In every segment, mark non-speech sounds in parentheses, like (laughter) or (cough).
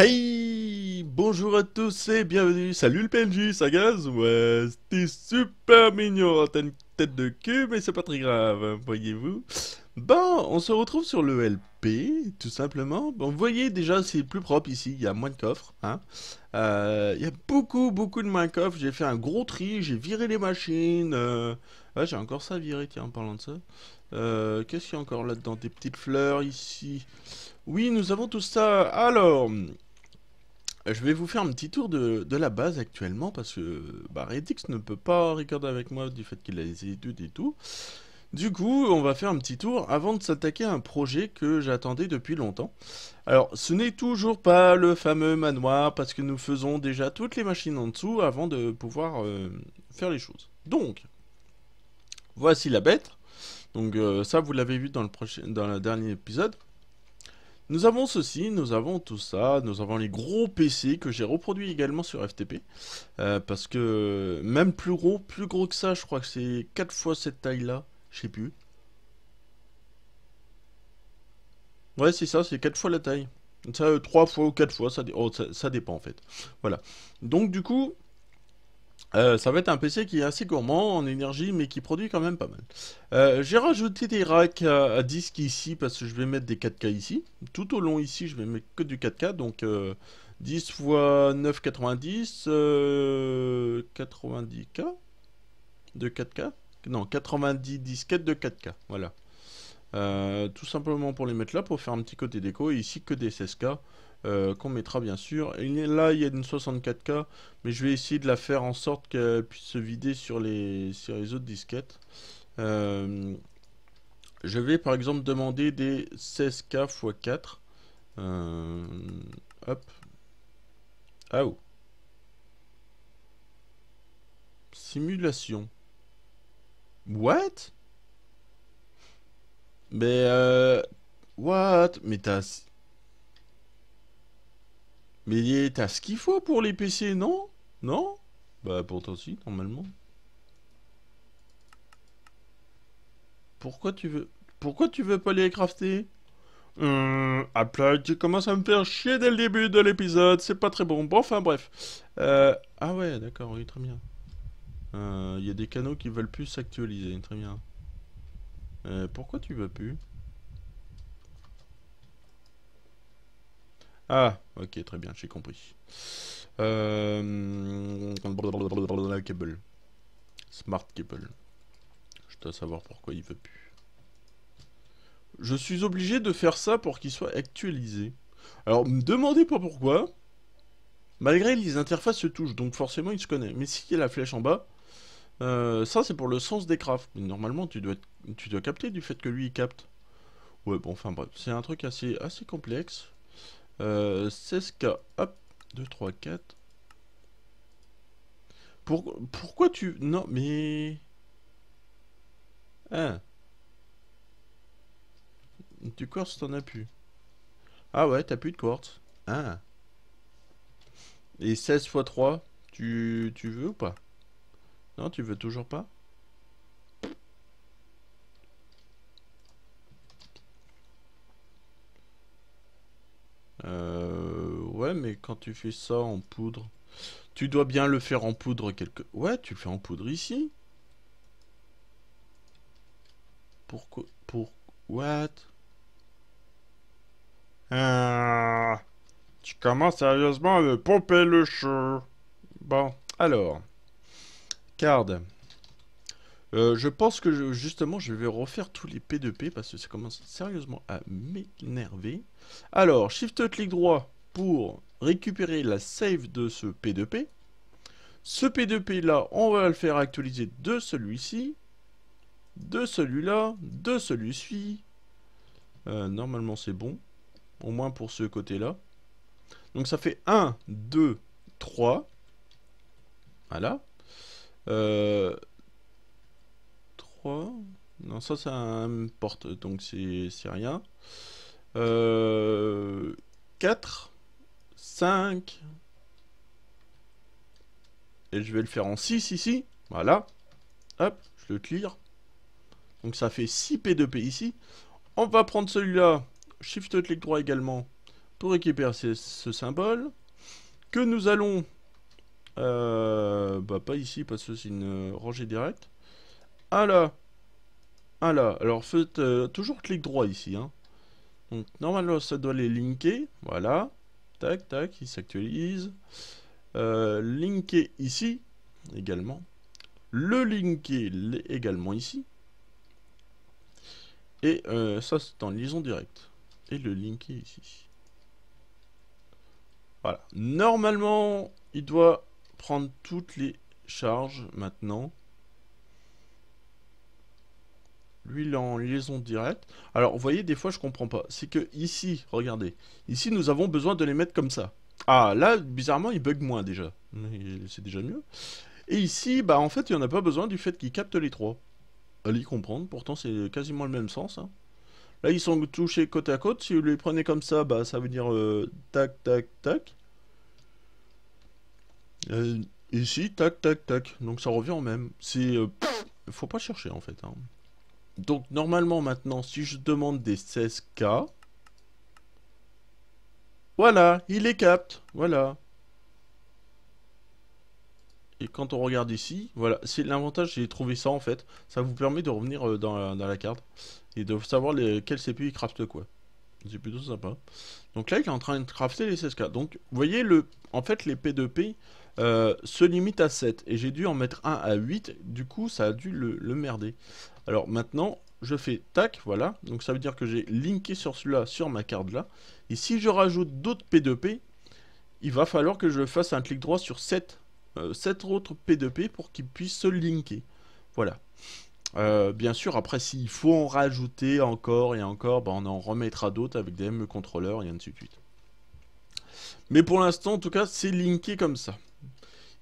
Hey Bonjour à tous et bienvenue Salut le PNJ, ça gaz Ouais, c'était super mignon T'as une tête de cul, mais c'est pas très grave, hein, voyez-vous Bon, on se retrouve sur le LP, tout simplement. Bon, vous voyez déjà, c'est plus propre ici, il y a moins de coffres. Hein. Euh, il y a beaucoup, beaucoup de moins de coffres. J'ai fait un gros tri, j'ai viré les machines. Ouais, euh. ah, j'ai encore ça viré, tiens, en parlant de ça. Euh, qu'est-ce qu'il y a encore là-dedans Des petites fleurs ici. Oui, nous avons tout ça. Alors, je vais vous faire un petit tour de, la base actuellement parce que bah, Redix ne peut pas recorder avec moi du fait qu'il a les études et tout. Du coup, on va faire un petit tour avant de s'attaquer à un projet que j'attendais depuis longtemps. Alors, ce n'est toujours pas le fameux manoir parce que nous faisons déjà toutes les machines en dessous avant de pouvoir euh, faire les choses. Donc, voici la bête. Donc euh, ça, vous l'avez vu dans le, prochain, dans le dernier épisode. Nous avons ceci, nous avons tout ça, nous avons les gros PC que j'ai reproduits également sur FTP. Euh, parce que même plus gros, plus gros que ça, je crois que c'est 4 fois cette taille-là, je sais plus. Ouais, c'est ça, c'est 4 fois la taille. Ça, 3 euh, fois ou 4 fois, oh, ça dépend en fait. Voilà. Donc du coup, euh, ça va être un PC qui est assez gourmand en énergie, mais qui produit quand même pas mal. Euh, j'ai rajouté des racks euh, à, disques ici, parce que je vais mettre des 4K ici. Tout au long ici, je vais mettre que du 4K, donc 10 x 9,90, 90K de 4K. Non, 90 disquettes de 4K, voilà. tout simplement pour les mettre là, pour faire un petit côté déco, et ici que des 16K. Euh, qu'on mettra bien sûr. là, il y a une 64K, mais je vais essayer de la faire en sorte qu'elle puisse se vider sur les, sur les autres disquettes. Euh, je vais par exemple demander des 16K x 4. hop. Ah oh. Simulation. What Mais euh, What Mais t'as mais t'as ce qu'il faut pour les PC, non Non Bah pourtant si, normalement. Pourquoi tu veux... Pourquoi tu veux pas les crafter Hum, tu commences à me faire chier dès le début de l'épisode, c'est pas très bon. Bon, enfin bref. Euh, ah ouais, d'accord, oui, très bien. Euh, il y a des canaux qui veulent plus s'actualiser, très bien. Euh, pourquoi tu veux plus Ah, ok, très bien, j'ai compris. Euh... Smart cable. Je dois savoir pourquoi il veut plus. Je suis obligé de faire ça pour qu'il soit actualisé. Alors, me demandez pas pourquoi. Malgré les interfaces se touchent, donc forcément il se connaît. Mais si y a la flèche en bas, euh, ça c'est pour le sens des crafts. Mais normalement tu dois, tu dois capter du fait que lui il capte. Ouais, bon, enfin bref, c'est un truc assez, assez complexe. Euh, 16k. Hop. 2, 3, 4. Pour... Pourquoi tu... Non, mais... Hein Du quartz, t'en as plus. Ah ouais, t'as plus de quartz. Hein Et 16 x 3, tu, tu veux ou pas Non, tu veux toujours pas mais quand tu fais ça en poudre, tu dois bien le faire en poudre quelque... Ouais, tu le fais en poudre ici. Pourquoi... Pour... What euh, Tu commences sérieusement à me pomper le chou. Bon, alors... Card. Euh, je pense que justement je vais refaire tous les P2P parce que ça commence sérieusement à m'énerver. Alors, shift clic droit, pour récupérer la save de ce P2P. Ce P2P là, on va le faire actualiser de celui-ci, de celui-là, de celui-ci. Euh, normalement c'est bon, au moins pour ce côté-là. Donc ça fait 1, 2, 3. Voilà. 3. Euh, non, ça, ça importe, donc c'est rien. 4. Euh, 5. Et je vais le faire en 6 ici. Voilà. Hop, je le clear. Donc ça fait 6 P2P ici. On va prendre celui-là. Shift-clic droit également. Pour récupérer ce, symbole. Que nous allons... Euh, bah pas ici parce que c'est une euh, rangée directe. Ah là. Ah Alors faites euh, toujours clic droit ici. Hein. Donc normalement ça doit les linker. Voilà. Tac, tac, il s'actualise. Euh, linker ici, également. Le linker également ici. Et euh, ça, c'est en liaison directe. Et le linké ici. Voilà. Normalement, il doit prendre toutes les charges maintenant. est en liaison directe. Alors, vous voyez, des fois, je comprends pas. C'est que ici, regardez, ici, nous avons besoin de les mettre comme ça. Ah, là, bizarrement, il bug moins déjà. C'est déjà mieux. Et ici, bah, en fait, il n'y en a pas besoin du fait qu'il capte les trois. Allez comprendre, pourtant, c'est quasiment le même sens. Hein. Là, ils sont touchés côte à côte. Si vous les prenez comme ça, bah, ça veut dire euh, tac, tac, tac. Euh, ici, tac, tac, tac. Donc, ça revient au même. C'est... Euh, faut pas chercher, en fait. Hein. Donc normalement maintenant, si je demande des 16K, voilà, il les capte, voilà. Et quand on regarde ici, voilà, c'est l'avantage, j'ai trouvé ça en fait. Ça vous permet de revenir euh, dans la, carte et de savoir les, quel CPU il crafte quoi. C'est plutôt sympa. Donc là, il est en train de crafter les 16K. Donc, vous voyez, le, en fait, les P2P, euh, se limite à 7. Et j'ai dû en mettre un à 8, du coup ça a dû le, merder. Alors maintenant, je fais tac, voilà. Donc ça veut dire que j'ai linké sur celui-là, sur ma carte là. Et si je rajoute d'autres P2P, il va falloir que je fasse un clic droit sur 7, euh, autres P2P pour qu'ils puissent se linker. Voilà. Euh, bien sûr, après, s'il faut en rajouter encore et encore, bah, on en remettra d'autres avec des ME contrôleurs et ainsi de suite. Mais pour l'instant, en tout cas, c'est linké comme ça.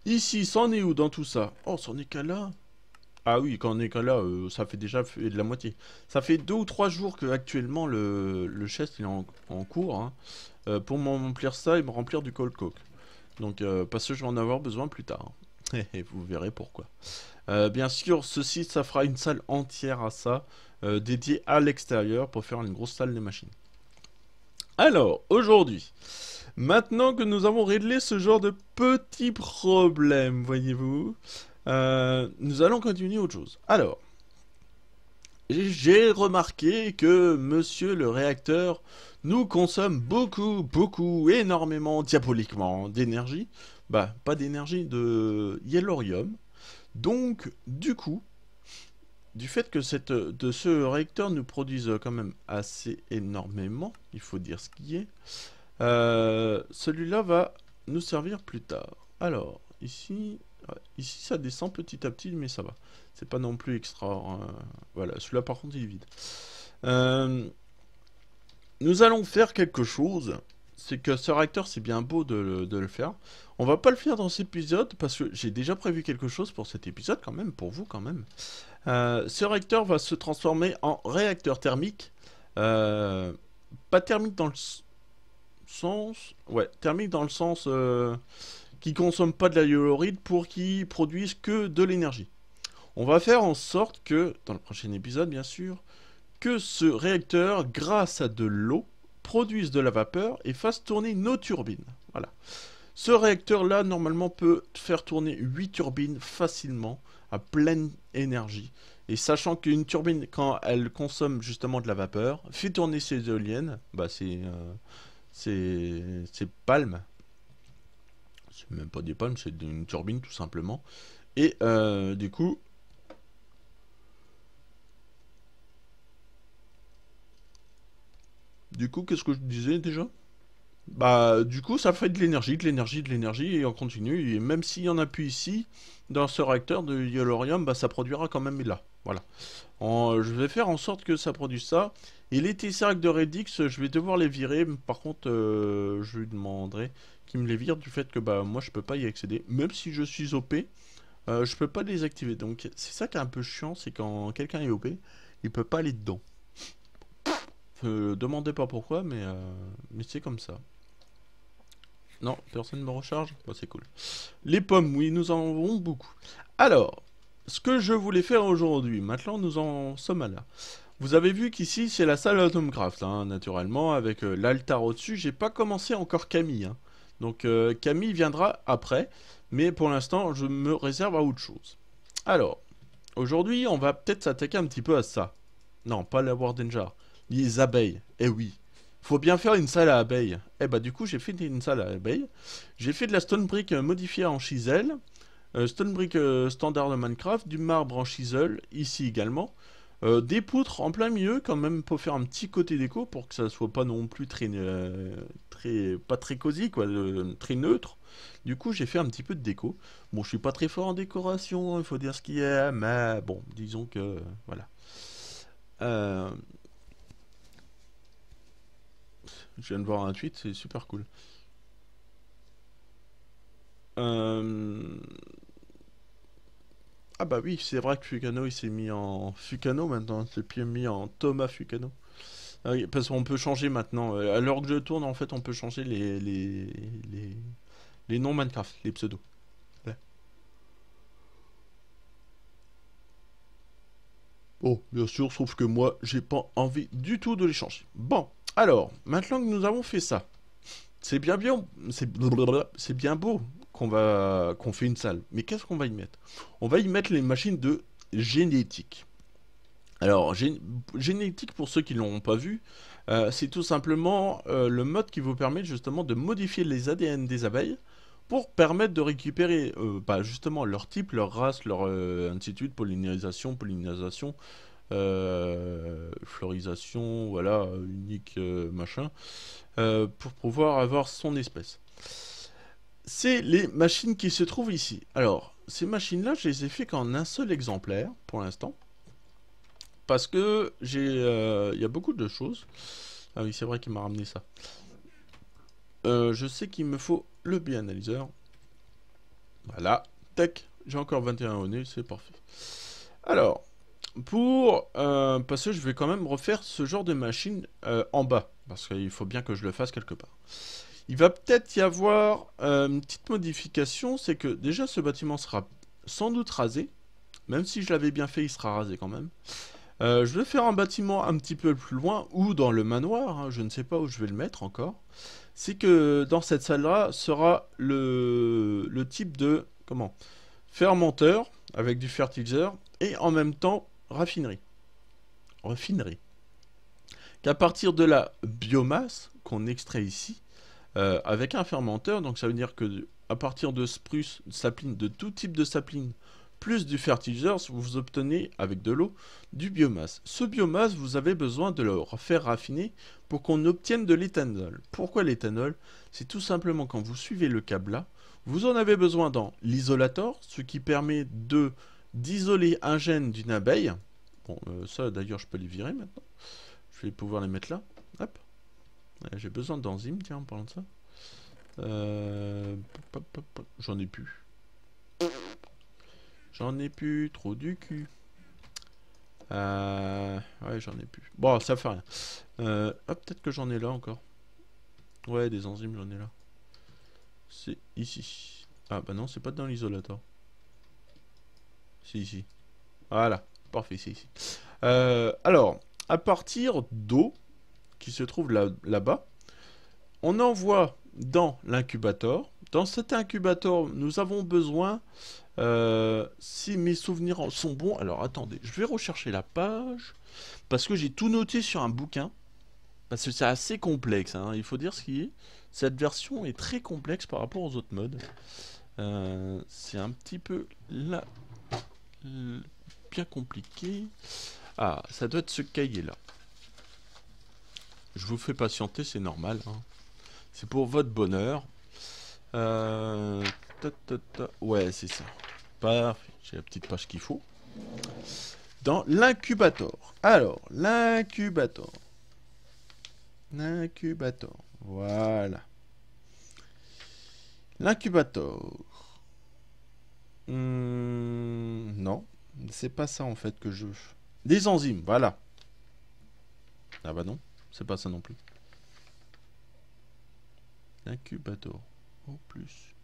Ici, c'en est où dans tout ça Oh, c'en est qu'à là Ah oui, quand on est qu'à là, euh, ça fait déjà de la moitié. Ça fait deux ou trois jours que actuellement le, le chest est en, cours. Hein. Euh, pour me remplir ça et me remplir du cold coke. Donc, euh, parce que je vais en avoir besoin plus tard. Hein. (laughs) Et vous verrez pourquoi. bien sûr, ceci, ça fera une salle entière à ça, dédiée à l'extérieur pour faire une grosse salle des machines. Alors, aujourd'hui, Maintenant que nous avons réglé ce genre de petits problème, voyez-vous, euh, nous allons continuer autre chose. Alors, j'ai remarqué que monsieur le réacteur nous consomme beaucoup, beaucoup, énormément, diaboliquement d'énergie. Bah, pas d'énergie, de yellorium. Donc, du coup, du fait que ce réacteur nous produise quand même assez énormément, il faut dire ce qui est, euh, celui-là va nous servir plus tard. Alors, ici, ici ça descend petit à petit, mais ça va. C'est pas non plus extra. Hein. voilà, celui-là par contre il est vide. Euh, nous allons faire quelque chose. C'est que ce réacteur, c'est bien beau de, le faire. On va pas le faire dans cet épisode parce que j'ai déjà prévu quelque chose pour cet épisode quand même, pour vous quand même. Euh, ce réacteur va se transformer en réacteur thermique. pas thermique dans le sens, ouais, thermique dans le sens euh, qui consomme pas de la pour qu'ils produisent que de l'énergie. On va faire en sorte que, dans le prochain épisode bien sûr, que ce réacteur, grâce à de l'eau, produise de la vapeur et fasse tourner nos turbines. Voilà. Ce réacteur-là, normalement, peut faire tourner 8 turbines facilement, à pleine énergie. Et sachant qu'une turbine, quand elle consomme justement de la vapeur, fait tourner ses éoliennes, bah c'est... Euh, c'est palme palmes. C'est même pas des palmes, c'est une turbine tout simplement. Et euh, du coup... Du coup, qu'est-ce que je disais déjà bah du coup ça fait de l'énergie, de l'énergie, de l'énergie et on continue. Et même s'il y en a plus ici, dans ce réacteur de Yolorium, bah ça produira quand même là. Voilà. je vais faire en sorte que ça produise ça. Et les Tesseract de Redix, je vais devoir les virer. Par contre, euh, je lui demanderai qu'il me les vire du fait que bah moi je peux pas y accéder. Même si je suis OP, je euh, je peux pas les activer. Donc c'est ça qui est un peu chiant, c'est quand quelqu'un est OP, il peut pas aller dedans. Euh, demandez pas pourquoi, mais, mais c'est comme ça. Non, personne ne me recharge bon, bah, C'est cool. Les pommes, oui, nous en avons beaucoup. Alors, ce que je voulais faire aujourd'hui, maintenant nous en sommes à là. Vous avez vu qu'ici c'est la salle Atomcraft, hein, naturellement, avec euh, l'altar au-dessus. J'ai pas commencé encore Camille. Hein. Donc euh, Camille viendra après, mais pour l'instant je me réserve à autre chose. Alors, aujourd'hui on va peut-être s'attaquer un petit peu à ça. Non, pas la Wardenjar. les abeilles. Eh oui, faut bien faire une salle à abeilles. Et eh bah du coup j'ai fait une salle à abeilles. J'ai fait de la stone brick euh, modifiée en chisel, euh, stone brick euh, standard de Minecraft, du marbre en chisel, ici également. des poutres en plein milieu quand même pour faire un petit côté déco pour que ça soit pas non plus très, très pas très cosy quoi, très neutre. Du coup j'ai fait un petit peu de déco. Bon je suis pas très fort en décoration, il hein, faut dire ce qu'il y a, mais bon disons que voilà. Je viens de voir un tweet, c'est super cool. Euh, ah bah oui, c'est vrai que Fukano, il s'est mis en Fucano maintenant, c'est bien mis en Thomas Fucano. Ah parce qu'on peut changer maintenant. Alors euh, que je tourne, en fait, on peut changer les, les, les, noms Minecraft, les pseudos. Oh, bien sûr, sauf que moi, j'ai pas envie du tout de les changer. Bon. Alors, maintenant que nous avons fait ça, c'est bien bien, c'est bien beau qu'on va qu'on fait une salle, mais qu'est-ce qu'on va y mettre On va y mettre les machines de génétique. Alors, génétique, pour ceux qui ne l'ont pas vu, euh, c'est tout simplement euh, le mode qui vous permet justement de modifier les ADN des abeilles pour permettre de récupérer euh, bah, justement leur type, leur race, leur institut pollinisation, pollinisation, euh, florisation, voilà, unique, euh, machin, euh, pour pouvoir avoir son espèce. C'est les machines qui se trouvent ici. Alors, ces machines-là, je les ai fait qu'en un seul exemplaire, pour l'instant, parce que j'ai, il y a beaucoup de choses. Ah oui, c'est vrai qu'il m'a ramené ça. je sais qu'il me faut le bi-analyseur. Voilà. Tac. J'ai encore 21 au nez, c'est parfait. Alors, pour... Euh, parce que je vais quand même refaire ce genre de machine euh, en bas. Parce qu'il faut bien que je le fasse quelque part. Il va peut-être y avoir euh, une petite modification. C'est que déjà ce bâtiment sera sans doute rasé. Même si je l'avais bien fait, il sera rasé quand même. je vais faire un bâtiment un petit peu plus loin ou dans le manoir. Hein, je ne sais pas où je vais le mettre encore. C'est que dans cette salle-là sera le, type de... Comment Fermenteur avec du fertilizer et en même temps raffinerie. Raffinerie. Qu'à partir de la biomasse qu'on extrait ici, euh, avec un fermenteur, donc ça veut dire que à partir de spruce, de sapline, de tout type de sapline, plus du fertilizer vous obtenez avec de l'eau du biomasse. Ce biomasse, vous avez besoin de le faire raffiner pour qu'on obtienne de l'éthanol. Pourquoi l'éthanol C'est tout simplement quand vous suivez le câble là, vous en avez besoin dans l'isolator, ce qui permet de d'isoler un gène d'une abeille. Bon, euh, ça d'ailleurs je peux les virer maintenant. Je vais pouvoir les mettre là. Hop. J'ai besoin d'enzymes, tiens, en parlant de ça. Euh, j'en ai plus. J'en ai plus, trop du cul. Euh, ouais, j'en ai plus. Bon, ça fait rien. Euh... peut-être que j'en ai là encore. Ouais, des enzymes, j'en ai là. C'est ici. Ah, bah non, c'est pas dans l'isolateur c'est ici. Voilà, parfait, c'est ici. Euh, alors, à partir d'eau, qui se trouve là-bas, on envoie dans l'incubateur. Dans cet incubateur, nous avons besoin, euh, si mes souvenirs sont bons, alors attendez, je vais rechercher la page, parce que j'ai tout noté sur un bouquin, parce que c'est assez complexe, hein. il faut dire ce qui est. Cette version est très complexe par rapport aux autres modes. Euh, c'est un petit peu la Hmm, bien compliqué. Ah, ça doit être ce cahier-là. Je vous fais patienter, c'est normal. Hein. C'est pour votre bonheur. Euh, ouais, c'est ça. Parfait, j'ai la petite page qu'il faut. Dans l'incubator. Alors, l'incubator. L'incubator, voilà. L'incubateur. Hmm, non, c'est pas ça en fait que je... Des enzymes, voilà. Ah bah non, c'est pas ça non plus. Incubator, en plus.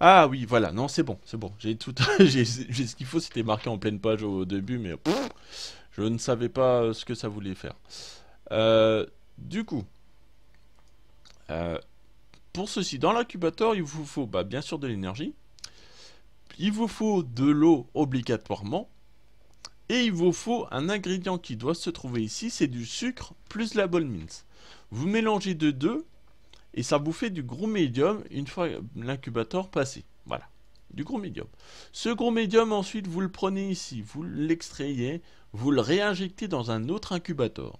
Ah oui, voilà, non, c'est bon, c'est bon. J'ai tout, (laughs) j'ai ce qu'il faut, c'était marqué en pleine page au début, mais je ne savais pas euh, ce que ça voulait faire. Euh, du coup, euh, pour ceci, dans l'incubateur, il vous faut bah, bien sûr de l'énergie, il vous faut de l'eau obligatoirement. Et il vous faut un ingrédient qui doit se trouver ici, c'est du sucre plus la mince. Vous mélangez de deux et ça vous fait du gros médium une fois l'incubateur passé. Voilà, du gros médium. Ce gros médium, ensuite, vous le prenez ici, vous l'extrayez, vous le réinjectez dans un autre incubateur.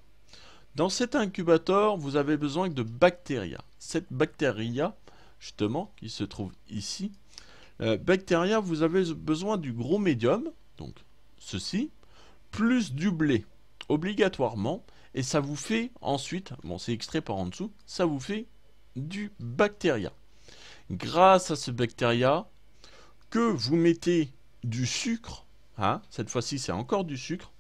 Dans cet incubateur, vous avez besoin de bactéries. Cette bactéria, justement, qui se trouve ici, euh, bactéria, vous avez besoin du gros médium, donc ceci, plus du blé, obligatoirement, et ça vous fait ensuite, bon c'est extrait par en dessous, ça vous fait du bactéria. Grâce à ce bactéria, que vous mettez du sucre, hein, cette fois-ci c'est encore du sucre,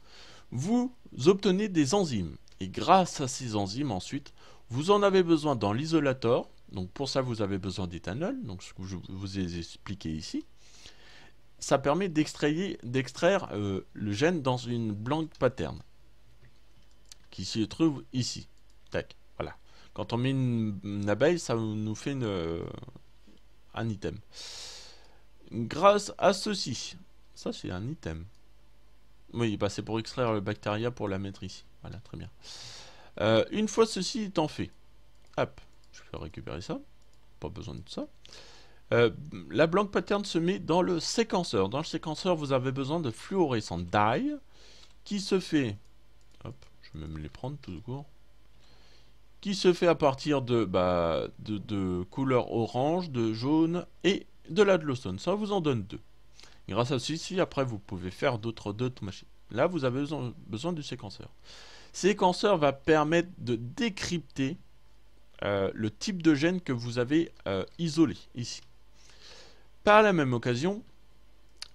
vous obtenez des enzymes. Et grâce à ces enzymes ensuite, vous en avez besoin dans l'isolator, donc pour ça, vous avez besoin d'éthanol, donc ce que je vous ai expliqué ici. Ça permet d'extraire euh, le gène dans une blanque pattern qui se trouve ici. Tac, voilà. Quand on met une, abeille, ça nous fait euh, un item. Grâce à ceci, ça c'est un item. Oui, bah c'est pour extraire le bactéria pour la mettre ici. Voilà, très bien. Euh, une fois ceci étant fait, hop, je vais récupérer ça. Pas besoin de ça. Euh, la blank pattern se met dans le séquenceur. Dans le séquenceur, vous avez besoin de fluorescent dye qui se fait. Hop, je vais même les prendre tout de court. Qui se fait à partir de, bah, de, couleur orange, de jaune et de la Ça vous en donne deux. Grâce à celui-ci, après, vous pouvez faire d'autres d'autres machines. Là, vous avez besoin, besoin du séquenceur. Séquenceur va permettre de décrypter euh, le type de gène que vous avez euh, isolé ici. Par la même occasion,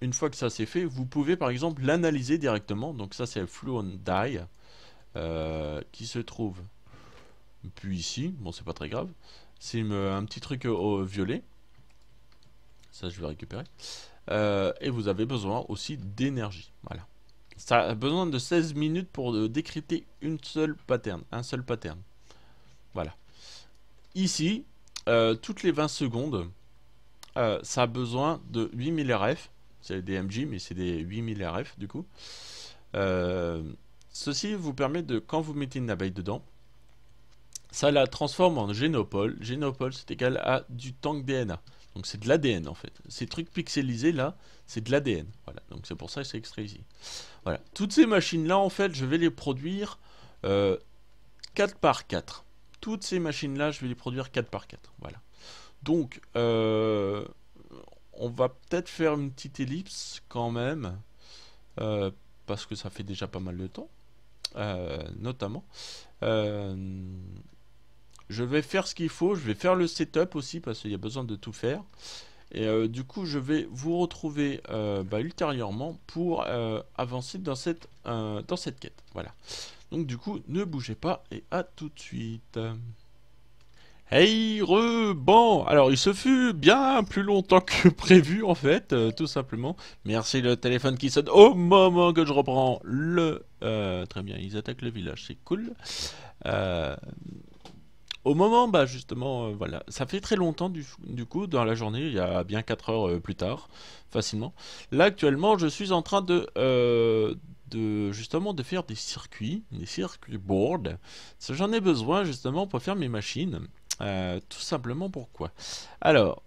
une fois que ça s'est fait, vous pouvez par exemple l'analyser directement. Donc ça c'est le Fluon Die euh, qui se trouve puis ici. Bon c'est pas très grave. C'est un petit truc violet. Ça je vais récupérer. et vous avez besoin aussi d'énergie. Voilà. Ça a besoin de 16 minutes pour décrypter une seule pattern, un seul pattern. Voilà. Ici, euh, toutes les 20 secondes, euh, ça a besoin de 8000 RF. C'est des MJ, mais c'est des 8000 RF du coup. Euh, ceci vous permet de, quand vous mettez une abeille dedans, ça la transforme en génopole. Génopole, c'est égal à du tank DNA. Donc c'est de l'ADN en fait. Ces trucs pixelisés là, c'est de l'ADN. Voilà, donc c'est pour ça que c'est extrait ici. Voilà, toutes ces machines là en fait, je vais les produire 4 par 4. Toutes ces machines-là, je vais les produire 4 par 4. Voilà. Donc, euh, on va peut-être faire une petite ellipse quand même, euh, parce que ça fait déjà pas mal de temps, euh, notamment. je vais faire ce qu'il faut, je vais faire le setup aussi, parce qu'il y a besoin de tout faire. Et euh, du coup, je vais vous retrouver euh, bah, ultérieurement pour euh, avancer dans cette, dans cette quête. Voilà. Donc du coup, ne bougez pas et à tout de suite. Hey rebond. Alors il se fut bien plus longtemps que (laughs) prévu en fait, tout simplement. Merci le téléphone qui sonne au moment que je reprends le... très bien, ils attaquent le village, c'est cool. Euh, au moment, bah justement, euh, voilà, ça fait très longtemps du, coup dans la journée, il y a bien 4 heures euh, plus tard, facilement. Là actuellement, je suis en train de, euh, de justement de faire des circuits, des circuits board. J'en ai besoin justement pour faire mes machines, tout simplement pourquoi. Alors,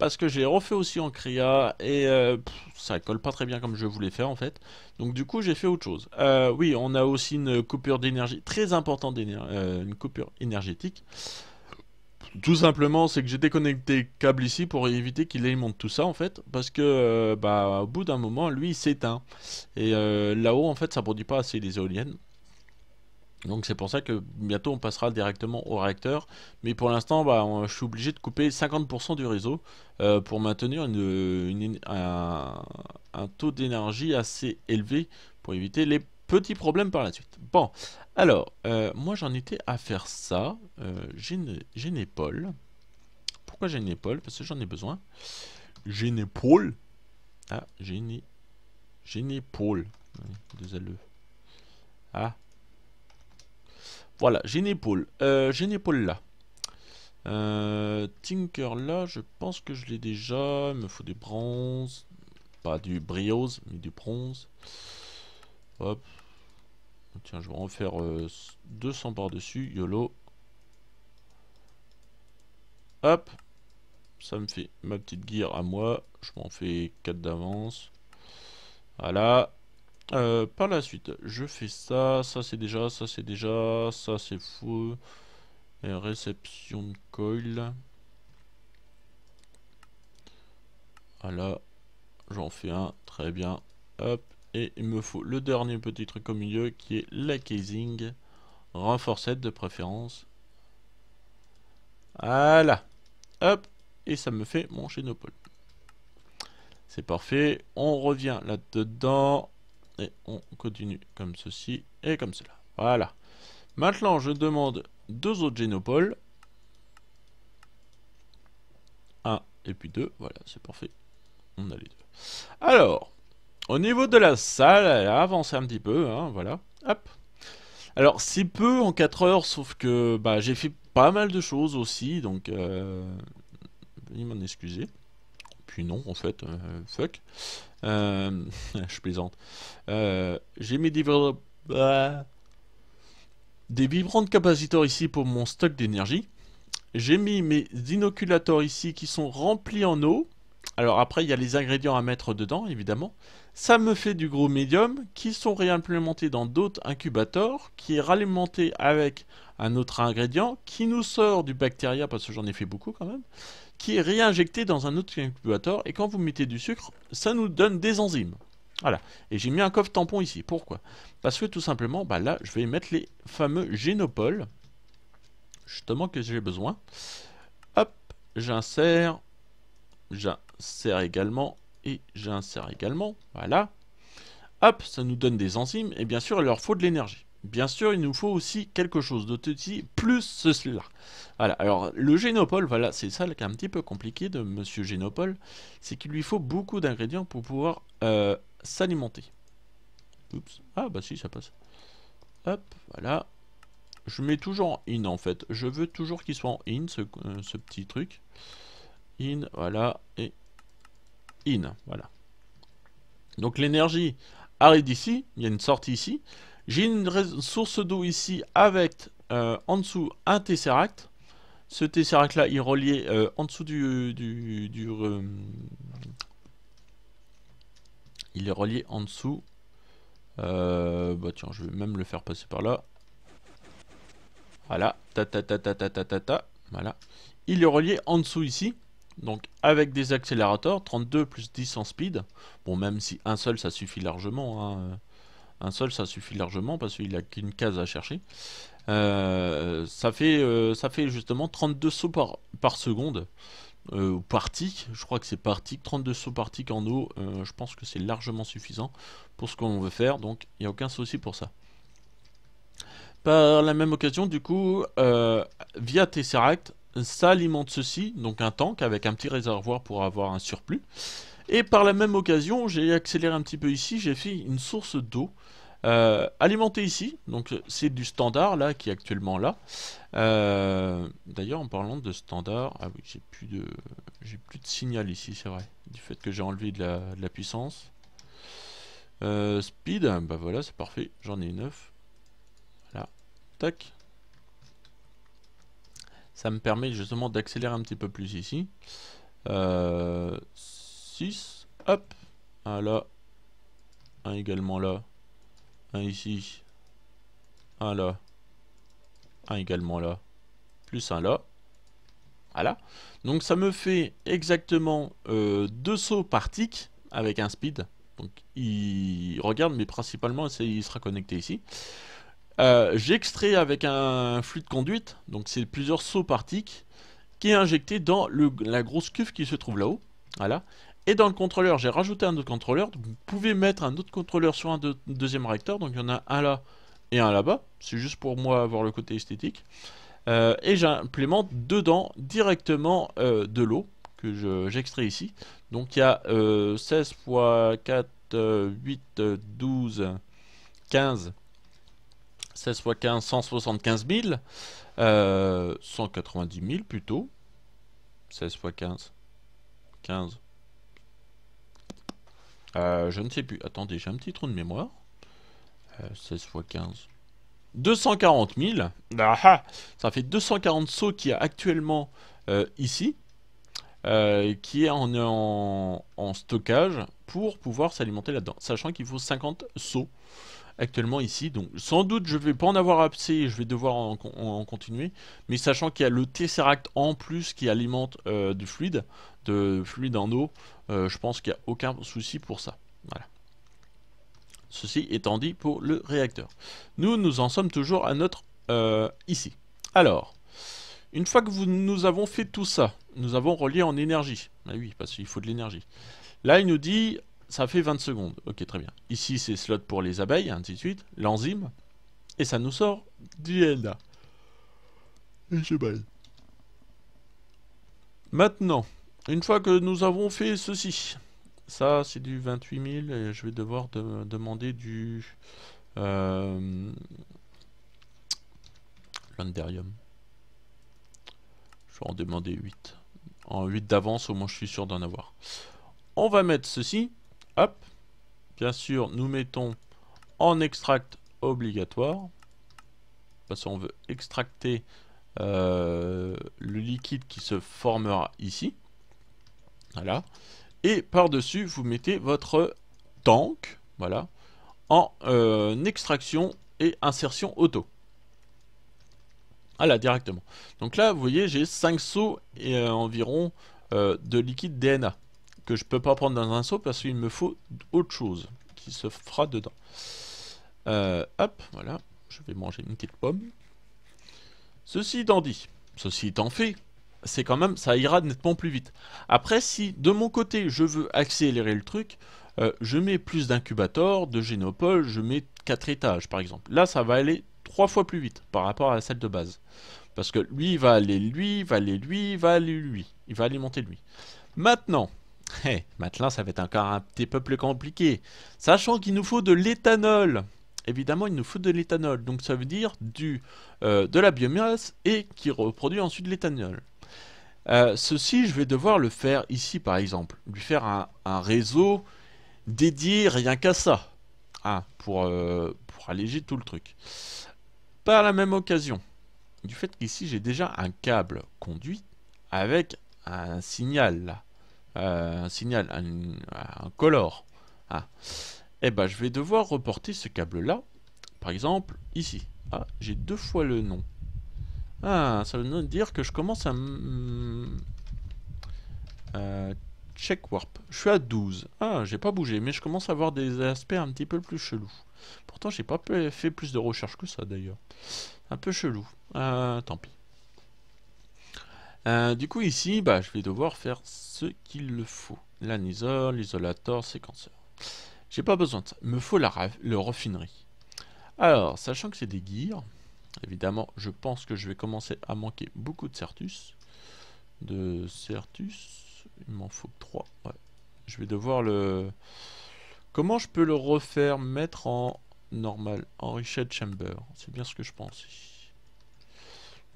parce que j'ai refait aussi en Cria et euh, ça colle pas très bien comme je voulais faire en fait. Donc du coup j'ai fait autre chose. Euh, oui, on a aussi une coupure d'énergie très importante, euh, une coupure énergétique. Tout simplement, c'est que j'ai déconnecté le câble ici pour éviter qu'il alimente tout ça en fait, parce que bah, au bout d'un moment, lui il s'éteint et là-haut en fait ça produit pas assez les éoliennes donc c'est pour ça que bientôt on passera directement au réacteur. Mais pour l'instant, bah, je suis obligé de couper 50% du réseau euh, pour maintenir un, taux d'énergie assez élevé pour éviter les petits problèmes par la suite. Bon, alors, euh, moi j'en étais à faire ça. Euh, j'ai une, épaule. Pourquoi j'ai une épaule Parce que j'en ai besoin. J'ai une épaule. Ah, j'ai une, épaule. Deux e. Ah, voilà, j'ai une épaule. Euh, j'ai une épaule là. Euh, Tinker là, je pense que je l'ai déjà. Il me faut des bronzes. Pas du brioze, mais du bronze. Hop. Tiens, je vais en faire 200 euh, par-dessus. YOLO. Hop. Ça me fait ma petite gear à moi. Je m'en fais 4 d'avance. Voilà. Euh, par la suite, je fais ça, ça c'est déjà, ça c'est déjà, ça c'est fou. Et réception de coil. Voilà, j'en fais un, très bien. Hop, et il me faut le dernier petit truc au milieu qui est la casing. Renforcette de préférence. Voilà. Hop, et ça me fait mon chénopole. C'est parfait. On revient là-dedans et on continue comme ceci et comme cela. Voilà. Maintenant, je demande deux autres génopoles. Un et puis deux. Voilà, c'est parfait. On a les deux. Alors, au niveau de la salle, elle a avancé un petit peu. Hein, voilà. Hop. Alors, c'est peu en 4 heures, sauf que bah, j'ai fait pas mal de choses aussi. Donc, euh, venez m'en excuser puis non, en fait, euh, fuck. Euh, (laughs) je plaisante. Euh, j'ai mis des vibrants de capaciteurs ici pour mon stock d'énergie. J'ai mis mes inoculateurs ici qui sont remplis en eau. Alors après, il y a les ingrédients à mettre dedans, évidemment. Ça me fait du gros médium qui sont réimplémentés dans d'autres incubateurs, qui est ralimenté avec un autre ingrédient qui nous sort du bactéria, parce que j'en ai fait beaucoup quand même, qui est réinjecté dans un autre incubateur. Et quand vous mettez du sucre, ça nous donne des enzymes. Voilà. Et j'ai mis un coffre tampon ici. Pourquoi Parce que tout simplement, bah là, je vais mettre les fameux génopoles. Justement que j'ai besoin. Hop, j'insère. J'insère également. Et j'insère également. Voilà. Hop, ça nous donne des enzymes. Et bien sûr, il leur faut de l'énergie. Bien sûr, il nous faut aussi quelque chose de petit, plus ceci-là. Voilà, alors le génopole, voilà, c'est ça qui est un petit peu compliqué de Monsieur Génopole, c'est qu'il lui faut beaucoup d'ingrédients pour pouvoir euh, s'alimenter. Oups, ah bah si, ça passe. Hop, voilà. Je mets toujours en in en fait, je veux toujours qu'il soit en in ce, euh, ce petit truc. In, voilà, et in, voilà. Donc l'énergie arrive d'ici, il y a une sortie ici. J'ai une source d'eau ici avec euh, en dessous un tesseract. Ce tesseract là euh, euh, il est relié en dessous du, du, il est relié en dessous. bah tiens je vais même le faire passer par là. Voilà, ta ta ta ta ta ta ta ta. Voilà. Il est relié en dessous ici. Donc avec des accélérateurs, 32 plus 10 en speed. Bon même si un seul ça suffit largement. Hein. Un seul, ça suffit largement parce qu'il a qu'une case à chercher. Euh, ça, fait, euh, ça fait justement 32 sauts par, seconde. Euh, ou par tic, je crois que c'est par tic, 32 sauts par tic en eau, je pense que c'est largement suffisant pour ce qu'on veut faire, donc il n'y a aucun souci pour ça. Par la même occasion, du coup, via Tesseract, ça alimente ceci, donc un tank avec un petit réservoir pour avoir un surplus. Et par la même occasion, j'ai accéléré un petit peu ici, j'ai fait une source d'eau euh, alimenté ici, donc c'est du standard là qui est actuellement là. Euh, d'ailleurs en parlant de standard, ah oui j'ai plus de j'ai plus de signal ici c'est vrai, du fait que j'ai enlevé de la, puissance. Euh, speed, bah voilà c'est parfait, j'en ai 9. Voilà, tac. Ça me permet justement d'accélérer un petit peu plus ici. 6, hop, voilà, là, un également là. Un hein, ici. Un là. Un également là. Plus un là. Voilà. Donc ça me fait exactement euh, deux sauts par tick avec un speed. Donc il regarde, mais principalement il sera connecté ici. Euh, J'extrais avec un flux de conduite, donc c'est plusieurs sauts par tick, qui est injecté dans la grosse cuve qui se trouve là-haut. Voilà. Et dans le contrôleur, j'ai rajouté un autre contrôleur. vous pouvez mettre un autre contrôleur sur un deuxième réacteur. Donc il y en a un là et un là-bas. C'est juste pour moi avoir le côté esthétique. Euh, et j'implémente dedans directement euh, de l'eau que j'extrais ici. Donc il y a 16 x 4, 8, 12, 15. 16 x 15, 175 000. 190 000 plutôt. 16 x 15. 15. Euh, je ne sais plus. Attendez, j'ai un petit trou de mémoire. 16 x 15. 240 000. ça fait 240 sauts qu'il y a actuellement euh, ici. Euh, qui est en, stockage pour pouvoir s'alimenter là-dedans. Sachant qu'il faut 50 sauts actuellement ici. Donc sans doute je vais pas en avoir assez je vais devoir en, continuer. Mais sachant qu'il y a le Tesseract en plus qui alimente euh, du fluide, de fluide en eau, euh, je pense qu'il n'y a aucun souci pour ça. Voilà. Ceci étant dit pour le réacteur. Nous, nous en sommes toujours à notre... Euh, ici. Alors, une fois que vous, nous avons fait tout ça, nous avons relié en énergie. mais ah oui, parce qu'il faut de l'énergie. Là, il nous dit ça fait 20 secondes. Ok, très bien. Ici, c'est slot pour les abeilles, ainsi de suite, l'enzyme, et ça nous sort DNA. Et je belle. Maintenant, une fois que nous avons fait ceci, ça c'est du 28 000 et je vais devoir demander du euh, l'Anderium. Je vais en demander 8. En 8 d'avance, au moins je suis sûr d'en avoir. On va mettre ceci. Bien sûr, nous mettons en extract obligatoire. Parce qu'on veut extracter euh, le liquide qui se formera ici. Voilà. Et par-dessus, vous mettez votre tank. Voilà. En euh, extraction et insertion auto. Voilà, directement. Donc là, vous voyez, j'ai 5 sauts et euh, environ de liquide DNA je peux pas prendre dans un seau parce qu'il me faut autre chose qui se fera dedans. Euh, hop, voilà, je vais manger une petite pomme. Ceci étant dit, ceci étant fait, c'est quand même, ça ira nettement plus vite. Après, si de mon côté je veux accélérer le truc, euh, je mets plus d'incubator de génopole je mets quatre étages par exemple. Là, ça va aller trois fois plus vite par rapport à la salle de base. Parce que lui, il va aller lui, va aller lui, va aller lui. Il va aller monter lui. Maintenant, Hey, eh, maintenant, ça va être encore un petit peu plus compliqué. Sachant qu'il nous faut de l'éthanol. Évidemment, il nous faut de l'éthanol. Donc, ça veut dire du, euh, de la biomasse et qui reproduit ensuite l'éthanol. Euh, ceci, je vais devoir le faire ici, par exemple. Lui faire un, réseau dédié rien qu'à ça. Hein, pour, euh, pour alléger tout le truc. Par la même occasion, du fait qu'ici, j'ai déjà un câble conduit avec un signal là. Euh, un signal, un, color. Ah. Eh ben, je vais devoir reporter ce câble-là, par exemple, ici. Ah, j'ai deux fois le nom. Ah, ça veut dire que je commence à... Euh, check warp. Je suis à 12. Ah, j'ai pas bougé, mais je commence à avoir des aspects un petit peu plus chelous. Pourtant, j'ai pas fait plus de recherches que ça, d'ailleurs. Un peu chelou. Euh, tant pis. Euh, du coup ici, bah, je vais devoir faire ce qu'il le faut. L'anisole, l'isolateur, séquenceur. J'ai pas besoin de ça. Il me faut la le raffinerie. Alors, sachant que c'est des gears, évidemment, je pense que je vais commencer à manquer beaucoup de Certus. De Certus, il m'en faut 3. Je vais devoir le... Comment je peux le refaire mettre en normal, en richette Chamber C'est bien ce que je pense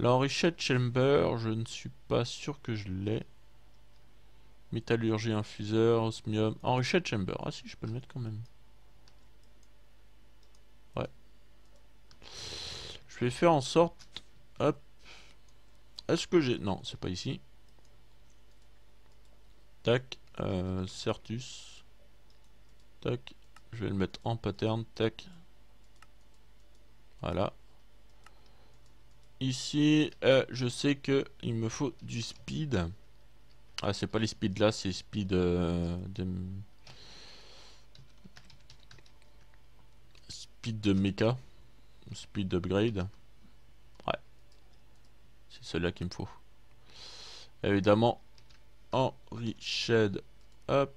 L'Henrichette Chamber, je ne suis pas sûr que je l'ai. Métallurgie, infuseur, osmium. enrichette Chamber. Ah si, je peux le mettre quand même. Ouais. Je vais faire en sorte... Hop. Est-ce que j'ai... Non, c'est pas ici. Tac. Euh, Certus. Tac. Je vais le mettre en pattern. Tac. Voilà. Ici, euh, je sais que il me faut du speed. Ah, c'est pas les speed là, c'est euh, speed de... Speed de mecha. Speed upgrade. Ouais. C'est celle-là qu'il me faut. Évidemment, Henry Shed. Hop.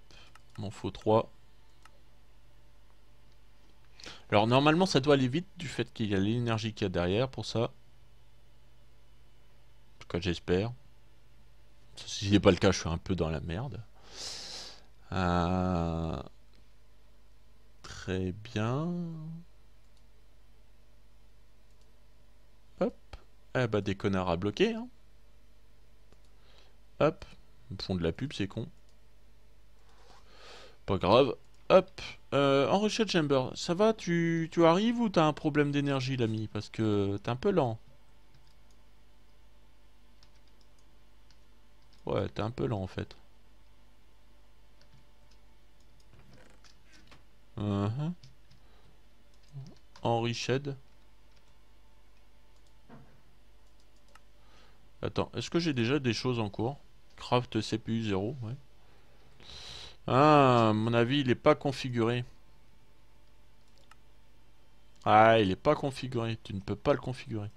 M'en faut 3. Alors normalement ça doit aller vite du fait qu'il y a l'énergie qu'il y a derrière pour ça tout j'espère. Si ce n'est pas le cas, je suis un peu dans la merde. Euh, très bien. Hop. Eh bah des connards à bloquer. Hein. Hop. Ils de la pub, c'est con. Pas grave. Hop. Euh, Chamber, ça va tu, tu arrives ou t'as un problème d'énergie, l'ami Parce que t'es un peu lent. Ouais, t'es un peu lent en fait. Uh Henri Shed. Attends, est-ce que j'ai déjà des choses en cours Craft CPU 0, ouais. Ah, mon avis, il n'est pas configuré. Ah, il n'est pas configuré. Tu ne peux pas le configurer.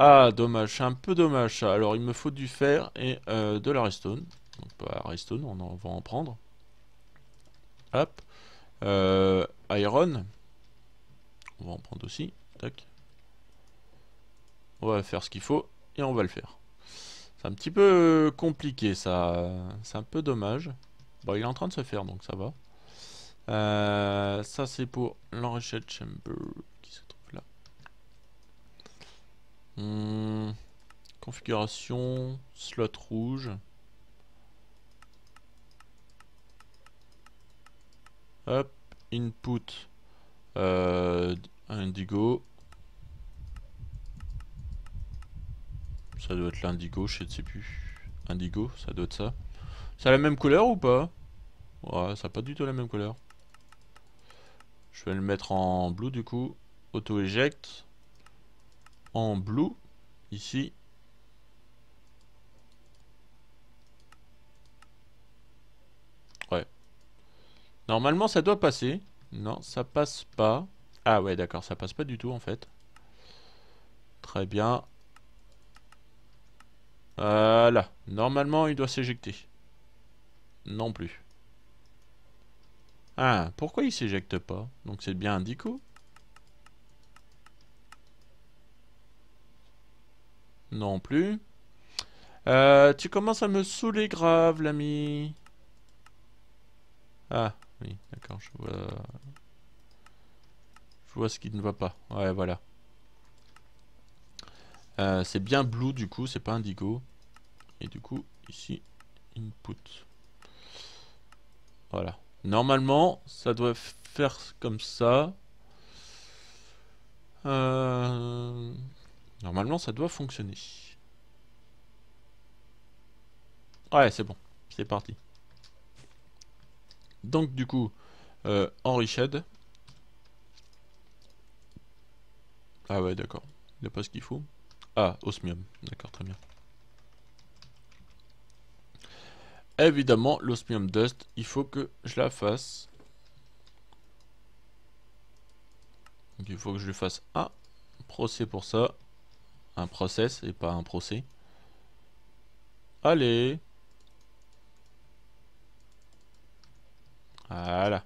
Ah, dommage, c'est un peu dommage Alors, il me faut du fer et euh, de la redstone. Donc, pas redstone, on va en prendre. Hop. Euh, iron. On va en prendre aussi. Tac. On va faire ce qu'il faut et on va le faire. C'est un petit peu euh, compliqué ça. C'est un peu dommage. Bon, il est en train de se faire donc ça va. ça c'est pour l'enrichette chamber. Hmm. configuration, slot rouge. Hop, input euh, indigo. Ça doit être l'indigo, je sais plus. Indigo, ça doit être ça. Ça la même couleur ou pas Ouais, ça a pas du tout la même couleur. Je vais le mettre en bleu du coup. Auto-eject en blue ici ouais normalement ça doit passer non ça passe pas ah ouais d'accord ça passe pas du tout en fait très bien voilà normalement il doit s'éjecter non plus ah pourquoi il s'éjecte pas donc c'est bien un Non plus. Euh, tu commences à me saouler grave, l'ami. Ah, oui, d'accord, je vois... Je vois ce qui ne va pas. Ouais, voilà. Euh, c'est bien blue, du coup, c'est pas indigo. Et du coup, ici, input. Voilà. Normalement, ça doit faire comme ça. Euh... Normalement, ça doit fonctionner. Ouais, c'est bon. C'est parti. Donc, du coup, euh, Ah ouais, d'accord. Il a pas ce qu'il faut. Ah, osmium. D'accord, très bien. Évidemment, l'osmium dust, il faut que je la fasse. il faut que je lui fasse un procès pour ça un process et pas un procès. Allez Voilà.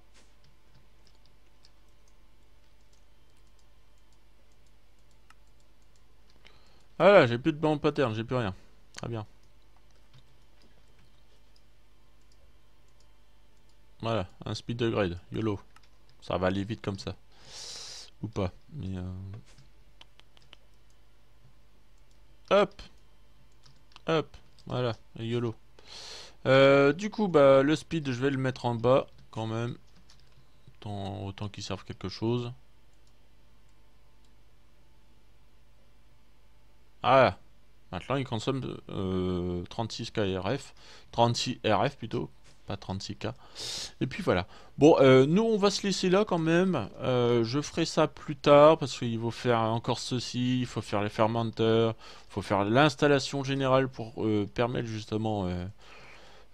Voilà, j'ai plus de bande pattern, j'ai plus rien. Très bien. Voilà, un speed de grade. YOLO. Ça va aller vite comme ça. Ou pas, mais... Euh, Hop. Hop. Voilà, YOLO. Euh, du coup, bah, le speed, je vais le mettre en bas, quand même. Tant, autant qu'il serve quelque chose. Ah Maintenant, il consomme euh, 36 KRF. 36 RF, plutôt pas 36K. Et puis voilà. Bon, euh, nous, on va se laisser là quand même. Euh, je ferai ça plus tard parce qu'il faut faire encore ceci, il faut faire les fermenteurs, il faut faire l'installation générale pour euh, permettre justement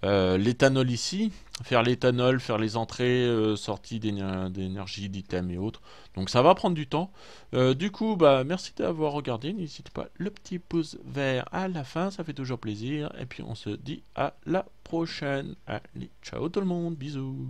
euh, l'éthanol ici, faire l'éthanol, faire les entrées, euh, sorties d'énergie, d'items et autres. Donc ça va prendre du temps. Euh, du coup, bah, merci d'avoir regardé. N'hésitez pas le petit pouce vert à la fin, ça fait toujours plaisir. Et puis on se dit à la prochaine. Allez, ciao tout le monde, bisous.